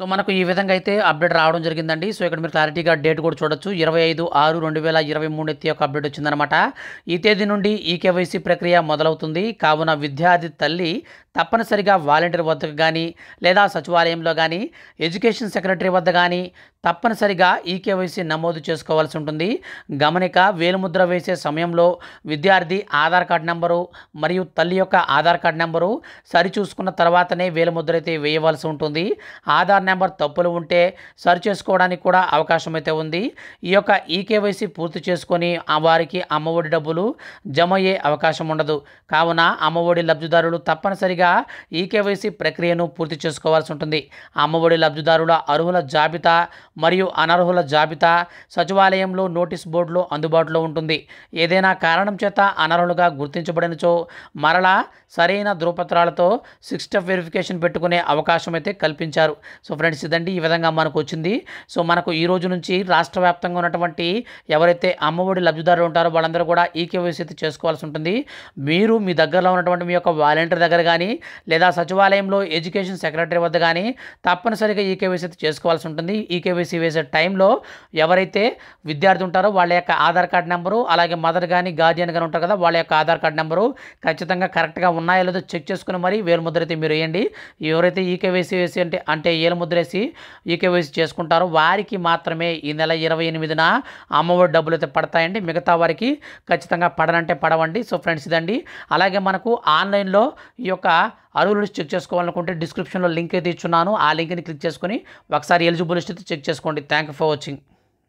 so మనకు ఈ విధంగా అయితే అప్డేట్ రావడం జరిగిందండి సో ఇక్కడ మీరు క్లారిటీగా డేట్ కూడా చూడొచ్చు ఇరవై ఐదు ఆరు రెండు వేల ఇరవై మూడు ఎత్తి యొక్క అప్డేట్ వచ్చిందనమాట ఈ తేదీ నుండి ఈ కేవైసీ ప్రక్రియ మొదలవుతుంది కావున విద్యార్థి తల్లి తప్పనిసరిగా వాలంటీర్ వద్దకు కానీ లేదా సచివాలయంలో కానీ ఎడ్యుకేషన్ సెక్రటరీ వద్ద కానీ తప్పనిసరిగా ఈ కేవైసీ నమోదు చేసుకోవాల్సి ఉంటుంది గమనిక వేలుముద్ర వేసే సమయంలో విద్యార్థి ఆధార్ కార్డు నెంబరు మరియు తల్లి యొక్క ఆధార్ కార్డు నెంబరు సరిచూసుకున్న తర్వాతనే వేలుముద్ర అయితే వేయవలసి ఉంటుంది ఆధార్ నెంబర్ తప్పులు ఉంటే సరి చేసుకోవడానికి కూడా అవకాశం అయితే ఉంది ఈ యొక్క ఈకేవైసీ పూర్తి చేసుకొని వారికి అమ్మఒడి డబ్బులు జమ అయ్యే అవకాశం ఉండదు కావున అమ్మఒడి లబ్ధిదారులు తప్పనిసరిగా ఈకేవైసీ ప్రక్రియను పూర్తి చేసుకోవాల్సి ఉంటుంది అమ్మఒడి లబ్ధిదారుల అర్హుల జాబితా మరియు అనర్హుల జాబితా సచివాలయంలో నోటీస్ బోర్డులో అందుబాటులో ఉంటుంది ఏదైనా కారణం చేత అనర్హులుగా గుర్తించబడినచో మరలా సరైన ధృవపత్రాలతో సిక్స్ స్టెప్ వెరిఫికేషన్ పెట్టుకునే అవకాశం అయితే కల్పించారు సో ఫ్రెండ్స్ ఇదండి ఈ విధంగా మనకు వచ్చింది సో మనకు ఈ రోజు నుంచి రాష్ట్ర వ్యాప్తంగా ఉన్నటువంటి ఎవరైతే అమ్మఒడి లబ్ధిదారులు ఉంటారో వాళ్ళందరూ కూడా ఈ కేవైసీ అయితే చేసుకోవాల్సి ఉంటుంది మీరు మీ దగ్గరలో ఉన్నటువంటి మీ యొక్క వాలంటీర్ దగ్గర కానీ లేదా సచివాలయంలో ఎడ్యుకేషన్ సెక్రటరీ వద్ద కానీ తప్పనిసరిగా ఈ కేవైసీ అయితే చేసుకోవాల్సి ఉంటుంది ఈ కేవైసీ ఓబీసీ వేసే టైంలో ఎవరైతే విద్యార్థి ఉంటారో వాళ్ళ యొక్క ఆధార్ కార్డు నెంబరు అలాగే మదర్ కానీ గార్జియన్ కానీ ఉంటారు కదా వాళ్ళ యొక్క ఆధార్ కార్డు నెంబరు ఖచ్చితంగా కరెక్ట్గా ఉన్నాయో లేదో చెక్ చేసుకుని మరి వేలుముద్ర అయితే మీరు వేయండి ఎవరైతే ఈకేవైసీ వేసి అంటే అంటే ఏలుముద్ర వేసి ఈకేవైసీ చేసుకుంటారో వారికి మాత్రమే ఈ నెల ఇరవై ఎనిమిదిన అమ్మఒడి డబ్బులు అయితే పడతాయండి మిగతా వారికి ఖచ్చితంగా పడనంటే పడవండి సో ఫ్రెండ్స్ ఇదండి అలాగే మనకు ఆన్లైన్లో ఈ యొక్క అరువులు చెక్ చేసుకోవాలనుకుంటే డిస్క్రిప్షన్లో లింక్ అయితే ఇచ్చున్నాను ఆ లింక్ని క్లిక్ చేసుకుని ఒకసారి ఎలిజిబుల్ లిస్ట్ అయితే చెక్ చేసుకోండి చేసుకోండి థ్యాంక్ ఫర్ వాచింగ్